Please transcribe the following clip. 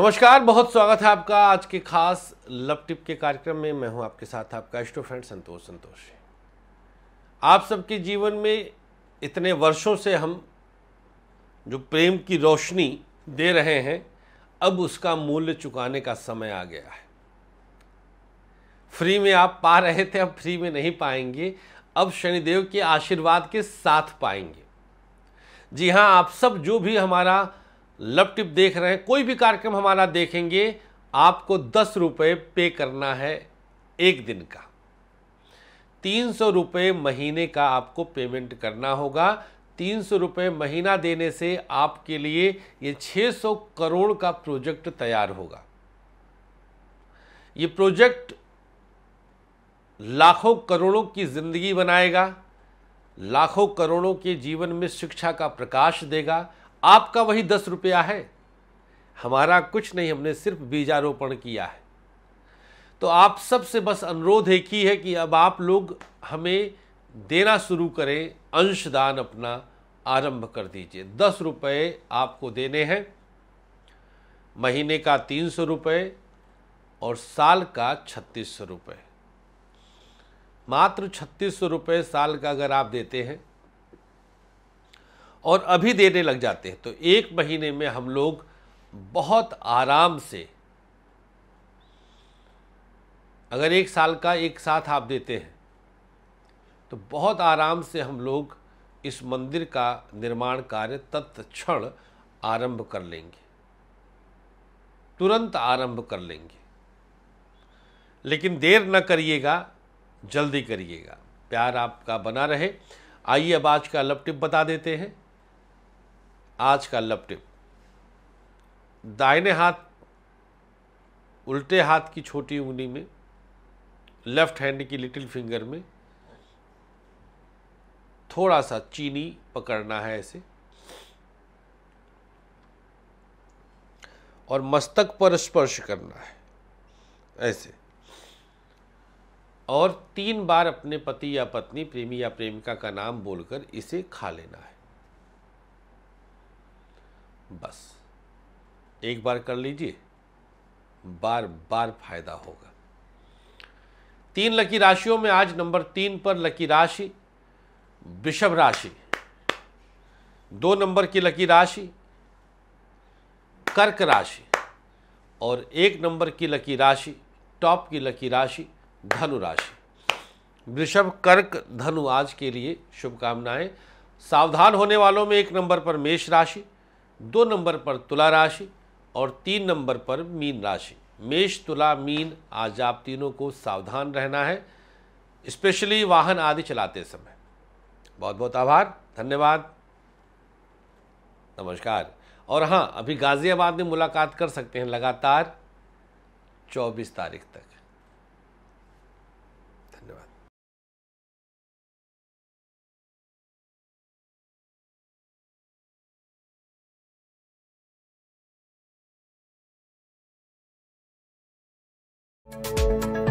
नमस्कार बहुत स्वागत है आपका आज के खास लव टिप के कार्यक्रम में मैं हूं आपके साथ आपका एस्टो फ्रेंड संतोष संतोष आप सबके जीवन में इतने वर्षों से हम जो प्रेम की रोशनी दे रहे हैं अब उसका मूल्य चुकाने का समय आ गया है फ्री में आप पा रहे थे अब फ्री में नहीं पाएंगे अब शनिदेव के आशीर्वाद के साथ पाएंगे जी हाँ आप सब जो भी हमारा लव टिप देख रहे हैं कोई भी कार्यक्रम हमारा देखेंगे आपको दस रुपये पे करना है एक दिन का तीन सौ रुपये महीने का आपको पेमेंट करना होगा तीन सौ रुपये महीना देने से आपके लिए ये छः सौ करोड़ का प्रोजेक्ट तैयार होगा ये प्रोजेक्ट लाखों करोड़ों की ज़िंदगी बनाएगा लाखों करोड़ों के जीवन में शिक्षा का प्रकाश देगा आपका वही दस रुपया है हमारा कुछ नहीं हमने सिर्फ बीजारोपण किया है तो आप सबसे बस अनुरोध एक ही है कि अब आप लोग हमें देना शुरू करें अंशदान अपना आरंभ कर दीजिए दस रुपये आपको देने हैं महीने का तीन सौ रुपये और साल का छत्तीस सौ रुपये मात्र छत्तीस सौ रुपये साल का अगर आप देते हैं और अभी देने लग जाते हैं तो एक महीने में हम लोग बहुत आराम से अगर एक साल का एक साथ आप देते हैं तो बहुत आराम से हम लोग इस मंदिर का निर्माण कार्य तत्क्षण आरंभ कर लेंगे तुरंत आरंभ कर लेंगे लेकिन देर न करिएगा जल्दी करिएगा प्यार आपका बना रहे आइए अब आज का लव टिप बता देते हैं आज का लव टिप दाहिने हाथ उल्टे हाथ की छोटी उंगली में लेफ्ट हैंड की लिटिल फिंगर में थोड़ा सा चीनी पकड़ना है ऐसे और मस्तक पर स्पर्श करना है ऐसे और तीन बार अपने पति या पत्नी प्रेमी या प्रेमिका का नाम बोलकर इसे खा लेना है बस एक बार कर लीजिए बार बार फायदा होगा तीन लकी राशियों में आज नंबर तीन पर लकी राशि वृषभ राशि दो नंबर की लकी राशि कर्क राशि और एक नंबर की लकी राशि टॉप की लकी राशि धनु राशि वृषभ कर्क धनु आज के लिए शुभकामनाएं सावधान होने वालों में एक नंबर पर मेष राशि दो नंबर पर तुला राशि और तीन नंबर पर मीन राशि मेष तुला मीन आज आप तीनों को सावधान रहना है स्पेशली वाहन आदि चलाते समय बहुत बहुत आभार धन्यवाद नमस्कार और हाँ अभी गाज़ियाबाद में मुलाकात कर सकते हैं लगातार 24 तारीख तक Thank you.